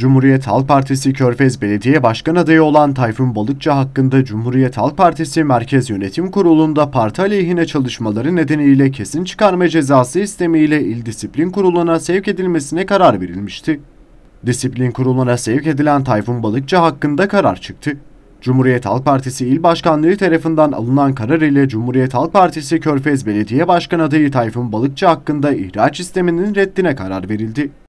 Cumhuriyet Halk Partisi Körfez Belediye Başkan adayı olan Tayfun Balıkçı hakkında Cumhuriyet Halk Partisi Merkez Yönetim Kurulu'nda parti aleyhine çalışmaları nedeniyle kesin çıkarma cezası istemiyle İl Disiplin Kurulu'na sevk edilmesine karar verilmişti. Disiplin Kurulu'na sevk edilen Tayfun Balıkçı hakkında karar çıktı. Cumhuriyet Halk Partisi İl Başkanlığı tarafından alınan karar ile Cumhuriyet Halk Partisi Körfez Belediye Başkan adayı Tayfun Balıkçı hakkında ihraç isteminin reddine karar verildi.